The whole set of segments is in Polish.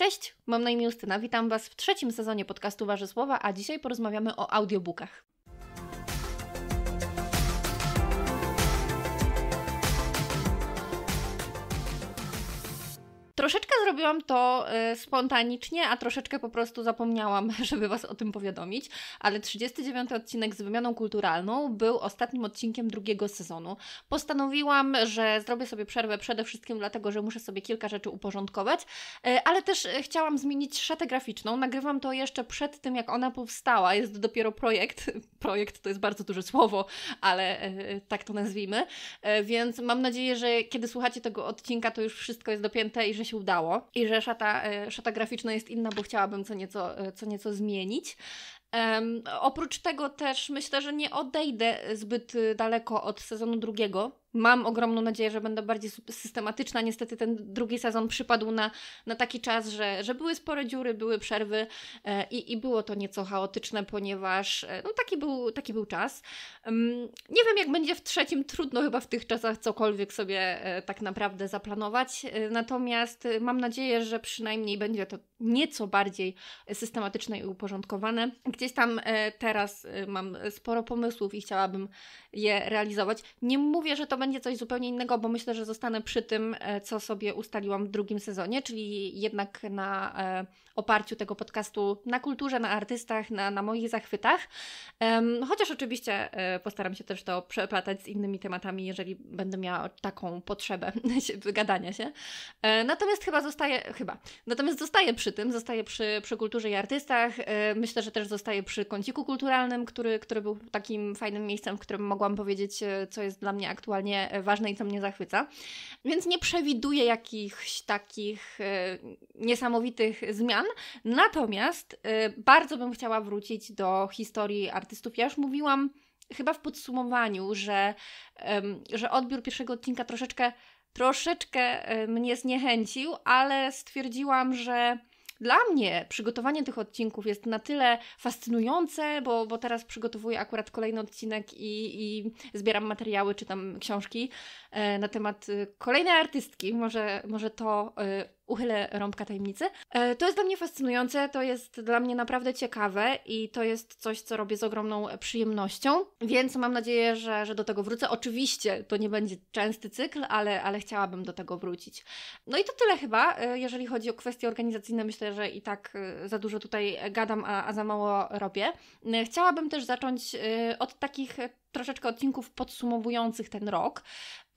Cześć, mam na imię Justyna, witam Was w trzecim sezonie podcastu Słowa, a dzisiaj porozmawiamy o audiobookach. Troszeczkę zrobiłam to y, spontanicznie, a troszeczkę po prostu zapomniałam, żeby Was o tym powiadomić, ale 39 odcinek z wymianą kulturalną był ostatnim odcinkiem drugiego sezonu. Postanowiłam, że zrobię sobie przerwę przede wszystkim dlatego, że muszę sobie kilka rzeczy uporządkować, y, ale też y, chciałam zmienić szatę graficzną. Nagrywam to jeszcze przed tym, jak ona powstała. Jest dopiero projekt. Projekt to jest bardzo duże słowo, ale tak to nazwijmy. Więc mam nadzieję, że kiedy słuchacie tego odcinka, to już wszystko jest dopięte i że się udało i że szata, e, szata graficzna jest inna, bo chciałabym co nieco, e, co nieco zmienić. Um, oprócz tego też myślę, że nie odejdę zbyt daleko od sezonu drugiego, Mam ogromną nadzieję, że będę bardziej systematyczna. Niestety ten drugi sezon przypadł na, na taki czas, że, że były spore dziury, były przerwy e, i, i było to nieco chaotyczne, ponieważ e, no, taki, był, taki był czas. Um, nie wiem, jak będzie w trzecim. Trudno chyba w tych czasach cokolwiek sobie e, tak naprawdę zaplanować. E, natomiast e, mam nadzieję, że przynajmniej będzie to nieco bardziej systematyczne i uporządkowane. Gdzieś tam e, teraz mam sporo pomysłów i chciałabym je realizować. Nie mówię, że to będzie coś zupełnie innego, bo myślę, że zostanę przy tym, e, co sobie ustaliłam w drugim sezonie, czyli jednak na e, oparciu tego podcastu na kulturze, na artystach, na, na moich zachwytach. Chociaż oczywiście e, postaram się też to przeplatać z innymi tematami, jeżeli będę miała taką potrzebę gadania się. Natomiast chyba zostaję, chyba, natomiast zostaję przy tym, zostaję przy, przy kulturze i artystach. Myślę, że też zostaję przy kąciku kulturalnym, który, który był takim fajnym miejscem, w którym mogłam powiedzieć, co jest dla mnie aktualnie mnie e, ważne i co mnie zachwyca. Więc nie przewiduję jakichś takich e, niesamowitych zmian. Natomiast e, bardzo bym chciała wrócić do historii artystów. Ja już mówiłam chyba w podsumowaniu, że, że odbiór pierwszego odcinka troszeczkę troszeczkę mnie zniechęcił, ale stwierdziłam, że dla mnie przygotowanie tych odcinków jest na tyle fascynujące, bo, bo teraz przygotowuję akurat kolejny odcinek i, i zbieram materiały, czytam książki e, na temat e, kolejnej artystki. Może, może to e, uchylę rąbka tajemnicy. E, to jest dla mnie fascynujące, to jest dla mnie naprawdę ciekawe i to jest coś, co robię z ogromną przyjemnością, więc mam nadzieję, że, że do tego wrócę. Oczywiście to nie będzie częsty cykl, ale, ale chciałabym do tego wrócić. No i to tyle chyba, e, jeżeli chodzi o kwestie organizacyjne, myślę, że i tak e, za dużo tutaj gadam, a, a za mało robię. Chciałabym też zacząć od takich troszeczkę odcinków podsumowujących ten rok,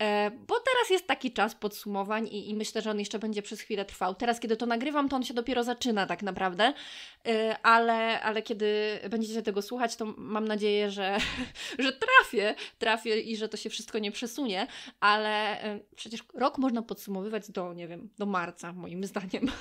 e, bo teraz jest taki czas podsumowań i, i, myślę, że on jeszcze będzie przez chwilę trwał. Teraz, kiedy to nagrywam, to on się dopiero zaczyna tak naprawdę, e, ale, ale kiedy będziecie tego słuchać, to mam nadzieję, że, że trafię, trafię i że to się wszystko nie przesunie, ale e, przecież rok można podsumowywać do, nie wiem, do marca, moim zdaniem.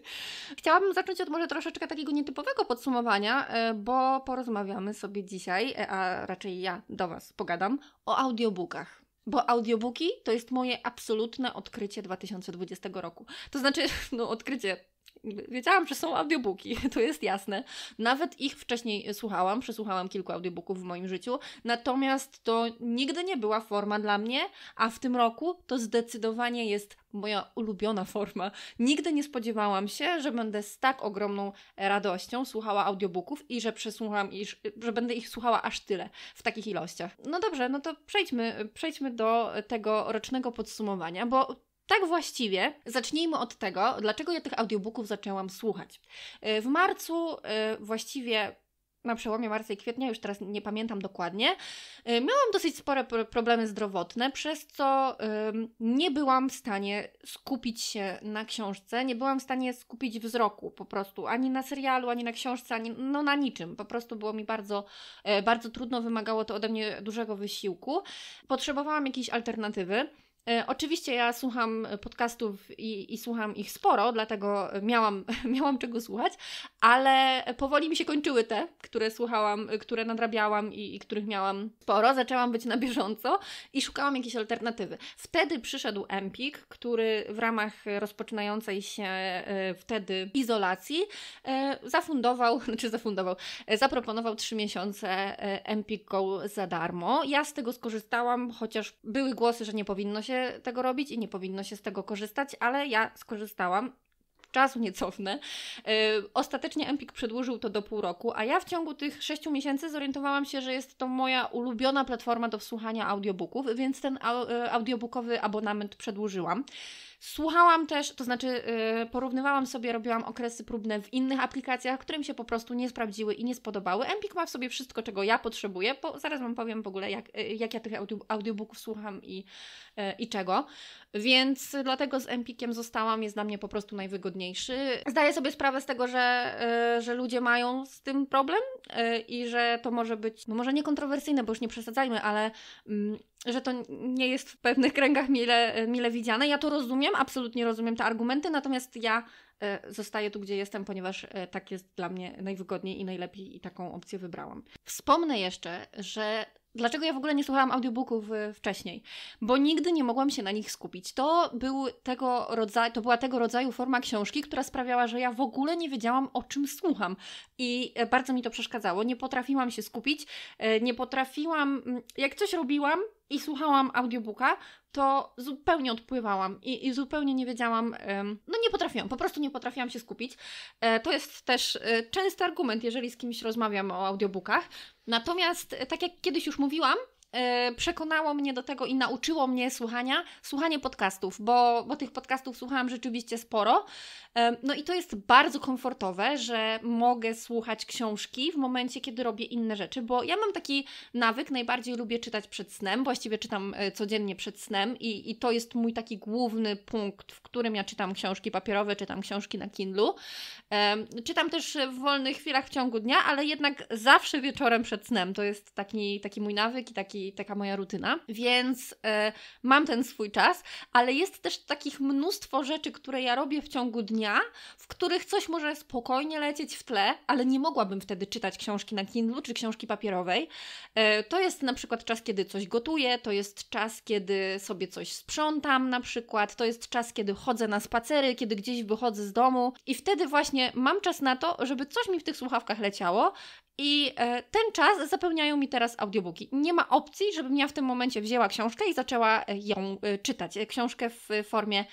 Chciałabym zacząć od może troszeczkę takiego nietypowego podsumowania, bo porozmawiamy sobie dzisiaj, a raczej ja do Was pogadam o audiobookach. Bo audiobooki to jest moje absolutne odkrycie 2020 roku. To znaczy, no odkrycie Wiedziałam, że są audiobooki, to jest jasne. Nawet ich wcześniej słuchałam, przesłuchałam kilku audiobooków w moim życiu, natomiast to nigdy nie była forma dla mnie, a w tym roku to zdecydowanie jest moja ulubiona forma. Nigdy nie spodziewałam się, że będę z tak ogromną radością słuchała audiobooków i że przesłucham, ich, że będę ich słuchała aż tyle w takich ilościach. No dobrze, no to przejdźmy, przejdźmy do tego rocznego podsumowania, bo tak właściwie zacznijmy od tego, dlaczego ja tych audiobooków zaczęłam słuchać. E, w marcu, e, właściwie na przełomie marca i kwietnia, już teraz nie pamiętam dokładnie, e, miałam dosyć spore problemy zdrowotne, przez co nie byłam w stanie skupić się na książce, nie byłam w stanie skupić wzroku po prostu, ani na serialu, ani na książce, ani no na niczym. Po prostu było mi bardzo, bardzo trudno, wymagało to ode mnie dużego wysiłku. Potrzebowałam jakiejś alternatywy. E, oczywiście ja słucham podcastów i, i, słucham ich sporo, dlatego miałam, miałam czego słuchać, ale powoli mi się kończyły te, które słuchałam, które nadrabiałam i, i których miałam sporo. Zaczęłam być na bieżąco i szukałam jakiejś alternatywy. Wtedy przyszedł Empik, który w ramach rozpoczynającej się e, wtedy izolacji e, zafundował, znaczy zafundował, zaproponował trzy miesiące Empik Go za darmo. Ja z tego skorzystałam, chociaż były głosy, że nie powinno się tego robić i nie powinno się z tego korzystać, ale ja skorzystałam. Czasu nie cofnę. Y, ostatecznie Empik przedłużył to do pół roku, a ja w ciągu tych sześciu miesięcy zorientowałam się, że jest to moja ulubiona platforma do wsłuchania audiobooków, więc ten y, audiobookowy abonament przedłużyłam. Słuchałam też, to znaczy yy, porównywałam sobie, robiłam okresy próbne w innych aplikacjach, które mi się po prostu nie sprawdziły i nie spodobały. Empik ma w sobie wszystko, czego ja potrzebuję, bo zaraz Wam powiem w ogóle, jak, yy, jak ja tych audio, audiobooków słucham i, yy, i czego. Więc dlatego z Empikiem zostałam, jest dla mnie po prostu najwygodniejszy. Zdaję sobie sprawę z tego, że, y, że ludzie mają z tym problem y, i że to może być, no może nie kontrowersyjne, bo już nie przesadzajmy, ale mm, że to nie jest w pewnych kręgach mile, mile widziane. Ja to rozumiem, absolutnie rozumiem te argumenty, natomiast ja e, zostaję tu, gdzie jestem, ponieważ e, tak jest dla mnie najwygodniej i najlepiej i taką opcję wybrałam. Wspomnę jeszcze, że dlaczego ja w ogóle nie słuchałam audiobooków e, wcześniej, bo nigdy nie mogłam się na nich skupić. To, był tego rodzaju, to była tego rodzaju forma książki, która sprawiała, że ja w ogóle nie wiedziałam, o czym słucham i bardzo mi to przeszkadzało. Nie potrafiłam się skupić, nie potrafiłam, jak coś robiłam, i słuchałam audiobooka, to zupełnie odpływałam i, i zupełnie nie wiedziałam, no nie potrafiłam, po prostu nie potrafiłam się skupić. E, to jest też e, częsty argument, jeżeli z kimś rozmawiam o audiobookach. Natomiast, e, tak jak kiedyś już mówiłam, E, przekonało mnie do tego i nauczyło mnie słuchania, słuchanie podcastów, bo, bo tych podcastów słuchałam rzeczywiście sporo. E, no i to jest bardzo komfortowe, że mogę słuchać książki w momencie, kiedy robię inne rzeczy, bo ja mam taki nawyk, najbardziej lubię czytać przed snem, właściwie czytam e, codziennie przed snem i, i to jest mój taki główny punkt, w którym ja czytam książki papierowe, czytam książki na Kindlu. Czytam też w wolnych chwilach w ciągu dnia, ale jednak zawsze wieczorem przed snem. To jest taki, taki mój nawyk i taki taka moja rutyna, więc e, mam ten swój czas, ale jest też takich mnóstwo rzeczy, które ja robię w ciągu dnia, w których coś może spokojnie lecieć w tle, ale nie mogłabym wtedy czytać książki na Kindle czy książki papierowej. E, to jest na przykład czas, kiedy coś gotuję, to jest czas, kiedy sobie coś sprzątam na przykład, to jest czas, kiedy chodzę na spacery, kiedy gdzieś wychodzę z domu i wtedy właśnie mam czas na to, żeby coś mi w tych słuchawkach leciało i e, ten czas zapełniają mi teraz audiobooki. Nie ma opcji, żebym ja w tym momencie wzięła książkę i zaczęła e, ją e, czytać. Książkę w formie,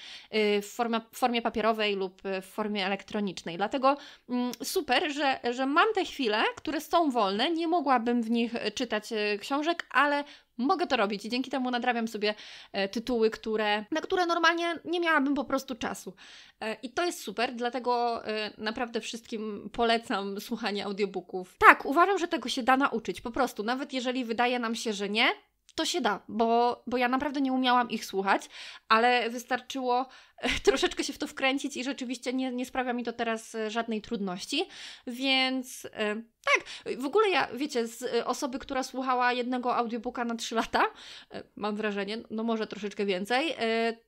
w formie, w formie papierowej lub w formie elektronicznej. Dlatego mm, super, że, że mam te chwile, które są wolne. Nie mogłabym w nich czytać książek, ale mogę to robić i dzięki temu nadrabiam sobie e, tytuły, które, na które normalnie nie miałabym po prostu czasu. E, I to jest super, dlatego e, naprawdę wszystkim polecam słuchanie audiobooków. Tak, uważam, że tego się da nauczyć, po prostu, nawet jeżeli wydaje nam się, że nie, to się da, bo, bo ja naprawdę nie umiałam ich słuchać, ale wystarczyło e, troszeczkę się w to wkręcić i rzeczywiście nie, nie sprawia mi to teraz e, żadnej trudności, więc e, tak, w ogóle ja, wiecie, z osoby, która słuchała jednego audiobooka na 3 lata, mam wrażenie, no może troszeczkę więcej,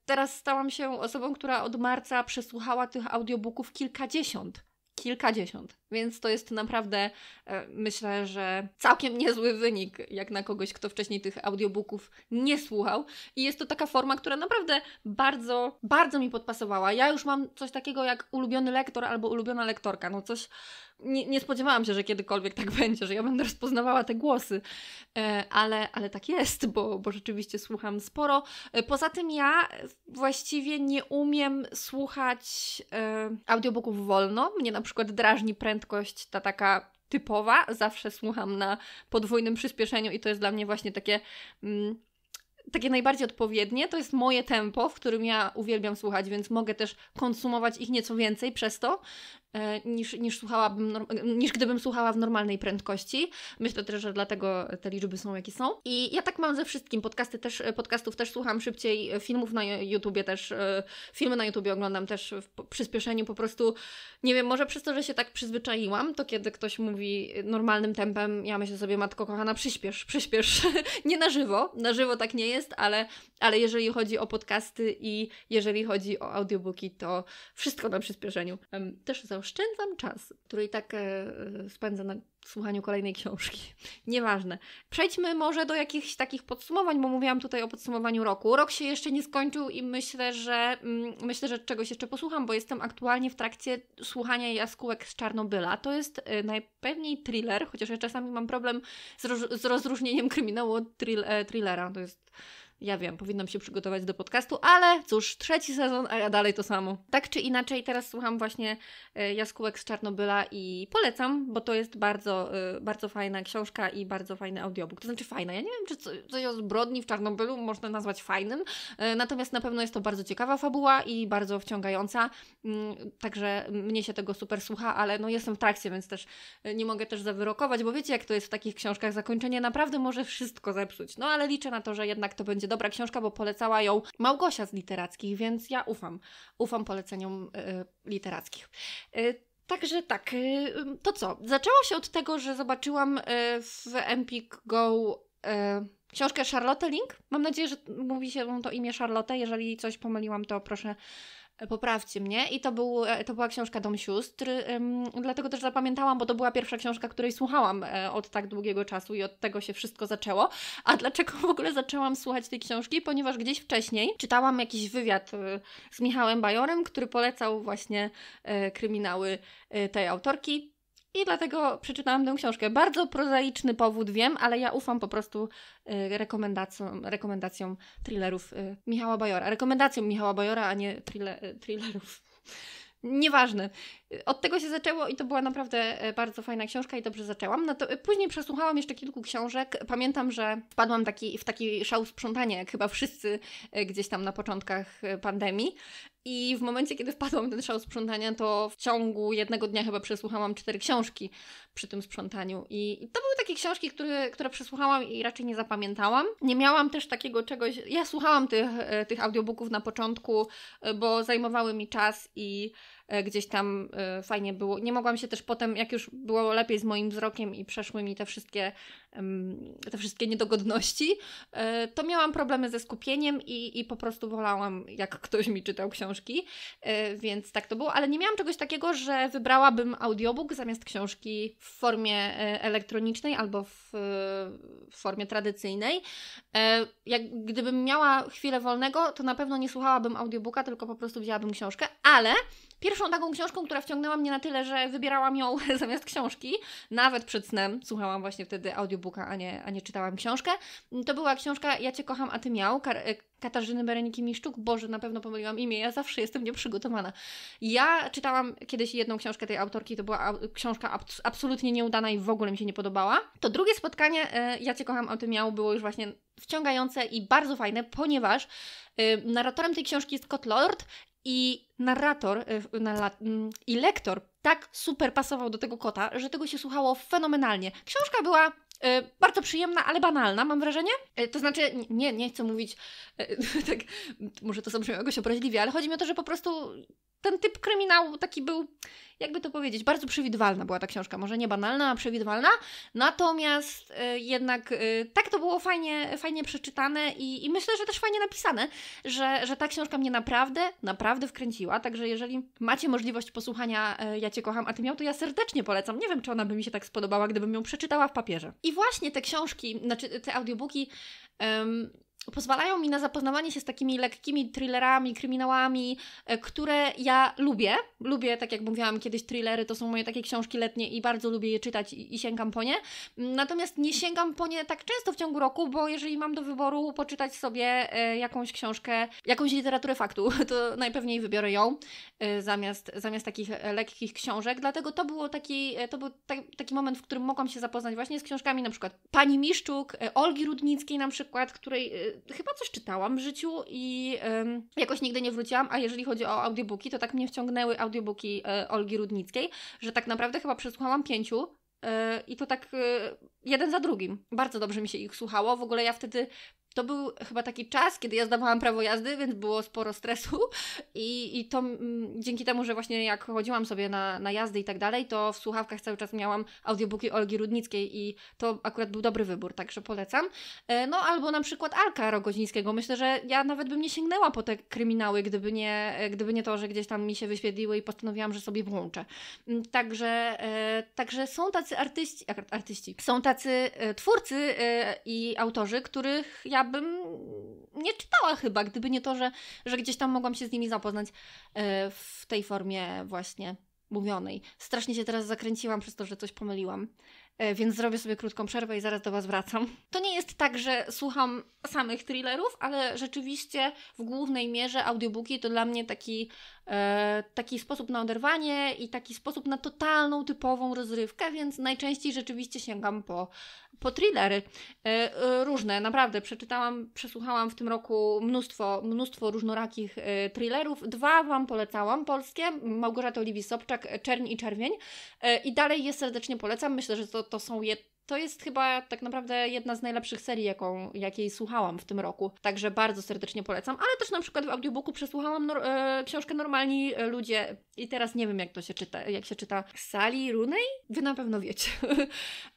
teraz stałam się osobą, która od marca przesłuchała tych audiobooków kilkadziesiąt kilkadziesiąt. Więc to jest naprawdę, e, myślę, że całkiem niezły wynik, jak na kogoś, kto wcześniej tych audiobooków nie słuchał. I jest to taka forma, która naprawdę bardzo, bardzo mi podpasowała. Ja już mam coś takiego jak ulubiony lektor albo ulubiona lektorka. No coś, nie, nie, spodziewałam się, że kiedykolwiek tak będzie, że ja będę rozpoznawała te głosy, e, ale, ale tak jest, bo, bo rzeczywiście słucham sporo. E, poza tym ja właściwie nie umiem słuchać e, audiobooków wolno. Mnie na przykład drażni prędkość ta taka typowa. Zawsze słucham na podwójnym przyspieszeniu i to jest dla mnie właśnie takie... Mm, takie najbardziej odpowiednie, to jest moje tempo, w którym ja uwielbiam słuchać, więc mogę też konsumować ich nieco więcej przez to. E, niż, niż, słuchałabym, niż gdybym słuchała w normalnej prędkości. Myślę też, że dlatego te liczby są jakie są. I ja tak mam ze wszystkim. Podcasty też, podcastów też słucham szybciej, filmów na YouTubie też, e, filmy na YouTubie oglądam też w przyspieszeniu po prostu. Nie wiem, może przez to, że się tak przyzwyczaiłam, to kiedy ktoś mówi normalnym tempem, ja myślę sobie, matko kochana, przyspiesz, przyspiesz. nie na żywo, na żywo tak nie jest, ale, ale jeżeli chodzi o podcasty i jeżeli chodzi o audiobooki, to wszystko na przyspieszeniu. Też załóż oszczędzam czas, który i tak e, e, spędzę na słuchaniu kolejnej książki. Nieważne. Przejdźmy może do jakichś takich podsumowań, bo mówiłam tutaj o podsumowaniu roku. Rok się jeszcze nie skończył i myślę, że mm, myślę, że czegoś jeszcze posłucham, bo jestem aktualnie w trakcie słuchania jaskółek z Czarnobyla. To jest e, najpewniej thriller, chociaż ja czasami mam problem z, roz- z rozróżnieniem kryminału od thrill- thrillera. To jest ja wiem, powinnam się przygotować do podcastu, ale cóż, trzeci sezon, a ja dalej to samo. Tak czy inaczej, teraz słucham właśnie e, Jaskółek z Czarnobyla i polecam, bo to jest bardzo, e, bardzo fajna książka i bardzo fajny audiobook. To znaczy fajna, ja nie wiem, czy coś o zbrodni w Czarnobylu można nazwać fajnym, e, natomiast na pewno jest to bardzo ciekawa fabuła i bardzo wciągająca, mm, także mnie się tego super słucha, ale no jestem w trakcie, więc też nie mogę też zawyrokować, bo wiecie jak to jest w takich książkach, zakończenie naprawdę może wszystko zepsuć, no ale liczę na to, że jednak to będzie będzie dobra książka, bo polecała ją Małgosia z literackich, więc ja ufam. Ufam poleceniom y, literackich. Y, Także tak, e, to co? Zaczęło się od tego, że zobaczyłam w Empik Go książkę Charlotte Link. Mam nadzieję, że mówi się to imię Charlotte. Jeżeli coś pomyliłam, to proszę Poprawcie mnie. I to, był, e, to była książka Dom Sióstr. Dlatego też zapamiętałam, bo to była pierwsza książka, której słuchałam e, od tak długiego czasu i od tego się wszystko zaczęło. A dlaczego w ogóle zaczęłam słuchać tej książki? Ponieważ gdzieś wcześniej czytałam jakiś wywiad e, z Michałem Bajorem, który polecał właśnie kryminały tej autorki. I dlatego przeczytałam tę książkę. Bardzo prozaiczny powód wiem, ale ja ufam po prostu y, rekomendacjom, rekomendacjom thrillerów y, Michała Bajora. Rekomendacjom Michała Bajora, a nie y, thrillerów. Nieważne. Od tego się zaczęło i to była naprawdę e, bardzo fajna książka i dobrze zaczęłam. No to e, później przesłuchałam jeszcze kilku książek. Pamiętam, że wpadłam taki, w taki szał sprzątania, jak chyba wszyscy e, gdzieś tam na początkach pandemii. I w momencie, kiedy wpadłam w ten szał sprzątania, to w ciągu jednego dnia chyba przesłuchałam cztery książki przy tym sprzątaniu. I, to były takie książki, które, które przesłuchałam i raczej nie zapamiętałam. Nie miałam też takiego czegoś. Ja słuchałam tych, e, tych audiobooków na początku, e, bo zajmowały mi czas i E, gdzieś tam e, fajnie było. Nie mogłam się też potem, jak już było lepiej z moim wzrokiem i przeszły mi te wszystkie, te wszystkie niedogodności, e, to miałam problemy ze skupieniem i, i po prostu wolałam, jak ktoś mi czytał książki, więc tak to było, ale nie miałam czegoś takiego, że wybrałabym audiobook zamiast książki w formie elektronicznej albo w, w formie tradycyjnej. Jak, gdybym miała chwilę wolnego, to na pewno nie słuchałabym audiobooka, tylko po prostu wzięłabym książkę, ale Pierwszą taką książką, która wciągnęła mnie na tyle, że wybierałam ją zamiast książki, nawet przed snem, słuchałam właśnie wtedy audiobooka, a nie, a nie czytałam książkę, to była książka Ja Cię kocham, a Ty miał, e, Katarzyny Bereniki Miszczuk. Boże, na pewno pomyliłam imię, ja zawsze jestem nieprzygotowana. Ja czytałam kiedyś jedną książkę tej autorki, to była książka absolutnie nieudana i w ogóle mi się nie podobała. To drugie spotkanie e, Ja Cię kocham, a Ty miał było już właśnie wciągające i bardzo fajne, ponieważ e, narratorem tej książki jest Kotlord i narrator y, na, mm, i lektor tak super pasował do tego kota, że tego się słuchało fenomenalnie. Książka była Y, bardzo przyjemna, ale banalna, mam wrażenie. Y, to znaczy, nie, nie chcę mówić y, tak, może to zabrzmiało jakoś obraźliwie, ale chodzi mi o to, że po prostu ten typ kryminału taki był, jakby to powiedzieć, bardzo przewidywalna była ta książka. Może nie banalna, a przewidywalna. Natomiast y, jednak y, tak to było fajnie, fajnie przeczytane i, i, myślę, że też fajnie napisane, że, że ta książka mnie naprawdę, naprawdę wkręciła. Także jeżeli macie możliwość posłuchania y, Ja Cię kocham, a Ty miał, to ja serdecznie polecam. Nie wiem, czy ona by mi się tak spodobała, gdybym ją przeczytała w papierze. I właśnie te książki, znaczy te audiobooki, pozwalają mi na zapoznawanie się z takimi lekkimi thrillerami, kryminałami, e, które ja lubię. Lubię, tak jak mówiłam kiedyś, thrillery to są moje takie książki letnie i bardzo lubię je czytać i, i sięgam po nie. Mm, natomiast nie sięgam po nie tak często w ciągu roku, bo jeżeli mam do wyboru poczytać sobie e, jakąś książkę, jakąś literaturę faktu, to najpewniej wybiorę ją e, zamiast, zamiast takich lekkich książek. Dlatego to, było taki, to był taki moment, w którym mogłam się zapoznać właśnie z książkami na przykład pani Miszczuk, Olgi Rudnickiej na przykład, której chyba coś czytałam w życiu i jakoś nigdy nie wróciłam, a jeżeli chodzi o audiobooki, to tak mnie wciągnęły audiobooki e, Olgi Rudnickiej, że tak naprawdę chyba przesłuchałam pięciu e, i to tak e, jeden za drugim. Bardzo dobrze mi się ich słuchało. W ogóle ja wtedy to był chyba taki czas, kiedy ja zdawałam prawo jazdy, więc było sporo stresu i, i to m, mm, dzięki temu, że właśnie jak chodziłam sobie na, na jazdy i tak dalej, to w słuchawkach cały czas miałam audiobooki Olgi Rudnickiej i to akurat był dobry wybór, także polecam. E, no albo na przykład Alka Rogozińskiego. Myślę, że ja nawet bym nie sięgnęła po te kryminały, gdyby nie, gdyby nie to, że gdzieś tam mi się wyświetliły i postanowiłam, że sobie włączę. Mm, także, e, także są tacy artyści, artyści, są tacy e, twórcy i autorzy, których ja bym nie czytała chyba, gdyby nie to, że, że gdzieś tam mogłam się z nimi zapoznać e, w tej formie właśnie mówionej. Strasznie się teraz zakręciłam przez to, że coś pomyliłam, e, więc zrobię sobie krótką przerwę i zaraz do Was wracam. To nie jest tak, że słucham samych thrillerów, ale rzeczywiście w głównej mierze audiobooki to dla mnie taki E, taki sposób na oderwanie i taki sposób na totalną, typową rozrywkę, więc najczęściej rzeczywiście sięgam po, po thrillery. E, e, różne, naprawdę. Przeczytałam, przesłuchałam w tym roku mnóstwo, mnóstwo różnorakich thrillerów. Dwa Wam polecałam polskie, Małgorzata Oliwii Sobczak, Czerń i Czerwień i dalej je serdecznie polecam. Myślę, że to, to są je to jest chyba tak naprawdę jedna z najlepszych serii, jaką, jakiej słuchałam w tym roku. Także bardzo serdecznie polecam. Ale też na przykład w audiobooku przesłuchałam e, książkę Normalni Ludzie i teraz nie wiem, jak to się czyta. Jak się czyta Sally Rooney? Wy na pewno wiecie.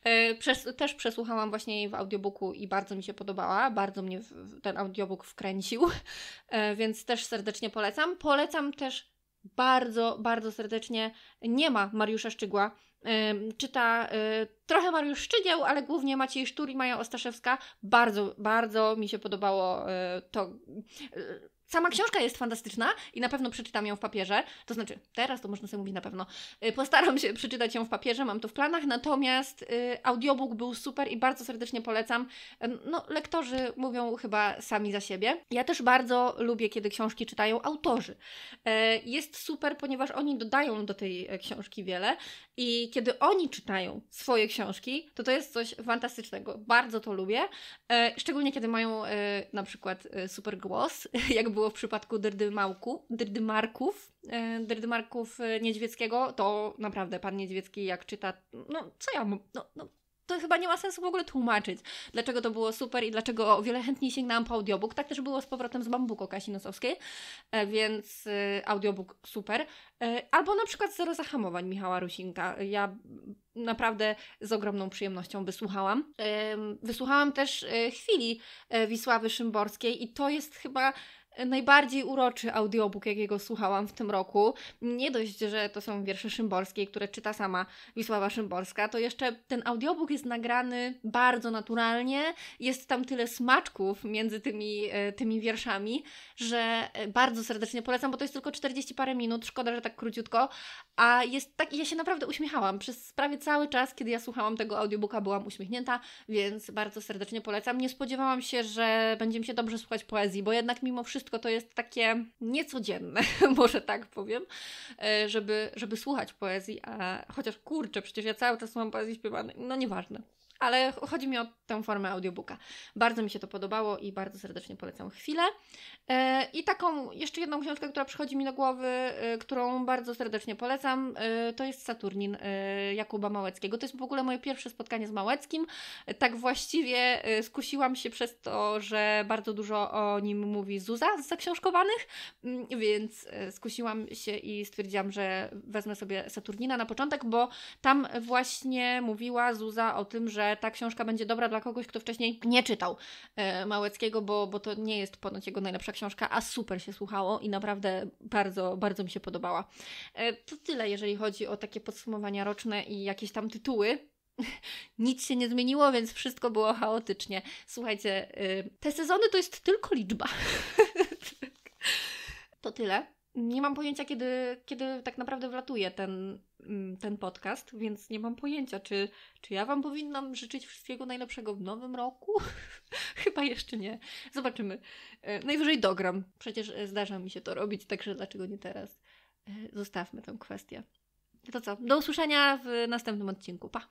e, przes też przesłuchałam właśnie jej w audiobooku i bardzo mi się podobała. Bardzo mnie ten audiobook wkręcił, e, więc też serdecznie polecam. Polecam też bardzo, bardzo serdecznie Nie ma Mariusza Szczygła czyta e, trochę Mariusz Szczygieł, ale głównie Maciej Sztur i Maja Ostaszewska. Bardzo, bardzo mi się podobało e, to e, Sama książka jest fantastyczna i na pewno przeczytam ją w papierze. To znaczy, teraz to można sobie mówić na pewno. Y, postaram się przeczytać ją w papierze, mam to w planach, natomiast y, audiobook był super i bardzo serdecznie polecam. No, lektorzy mówią chyba sami za siebie. Ja też bardzo lubię, kiedy książki czytają autorzy. E, jest super, ponieważ oni dodają do tej e, książki wiele i kiedy oni czytają swoje książki, to to jest coś fantastycznego. Bardzo to lubię, e, szczególnie kiedy mają na przykład super głos, jakby było w przypadku Dyrdymałku, Dyrdymarków, e, Dyrdymarków e, Niedźwieckiego, to naprawdę pan Niedźwiecki jak czyta, no co ja no, no to chyba nie ma sensu w ogóle tłumaczyć, dlaczego to było super i dlaczego o wiele chętniej sięgnęłam po audiobook. Tak też było z powrotem z Bambuko Kasinosowskiej, e, więc audiobook super. Albo na przykład Zero Zahamowań Michała Rusinka. Ja naprawdę z ogromną przyjemnością wysłuchałam. Wysłuchałam też chwili Wisławy Szymborskiej i to jest chyba najbardziej uroczy audiobook, jakiego słuchałam w tym roku. Nie dość, że to są wiersze Szymborskie, które czyta sama Wisława Szymborska, to jeszcze ten audiobook jest nagrany bardzo naturalnie. Jest tam tyle smaczków między tymi, e, tymi wierszami, że e, bardzo serdecznie polecam, bo to jest tylko 40 parę minut. Szkoda, że tak króciutko. A jest tak, ja się naprawdę uśmiechałam. Przez prawie cały czas, kiedy ja słuchałam tego audiobooka, byłam uśmiechnięta, więc bardzo serdecznie polecam. Nie spodziewałam się, że będzie mi się dobrze słuchać poezji, bo jednak mimo wszystko wszystko to jest takie niecodzienne, może tak powiem, e, żeby, żeby słuchać poezji, a chociaż kurczę, przecież ja cały czas mam poezji śpiewanej, no nieważne ale chodzi mi o tę formę audiobooka. Bardzo mi się to podobało i bardzo serdecznie polecam chwilę. E, I taką jeszcze jedną książkę, która przychodzi mi do głowy, e, którą bardzo serdecznie polecam, e, to jest Saturnin Jakuba Małeckiego. To jest w ogóle moje pierwsze spotkanie z Małeckim. Tak właściwie skusiłam się przez to, że bardzo dużo o nim mówi Zuza z zaksiążkowanych, mm, więc skusiłam się i stwierdziłam, że wezmę sobie Saturnina na początek, bo tam właśnie mówiła Zuza o tym, że ta książka będzie dobra dla kogoś, kto wcześniej nie czytał e, Małeckiego, bo, bo to nie jest ponoć jego najlepsza książka, a super się słuchało i naprawdę bardzo, bardzo mi się podobała. E, to tyle, jeżeli chodzi o takie podsumowania roczne i jakieś tam tytuły. Nic się nie zmieniło, więc wszystko było chaotycznie. Słuchajcie, e, te sezony to jest tylko liczba. to tyle nie mam pojęcia, kiedy, kiedy tak naprawdę wlatuje ten, mm, ten podcast, więc nie mam pojęcia, czy, czy ja Wam powinnam życzyć wszystkiego najlepszego w nowym roku? Chyba jeszcze nie. Zobaczymy. E, najwyżej dogram. Przecież e, zdarza mi się to robić, także dlaczego nie teraz? E, zostawmy tę kwestię. To co? Do usłyszenia w następnym odcinku. Pa!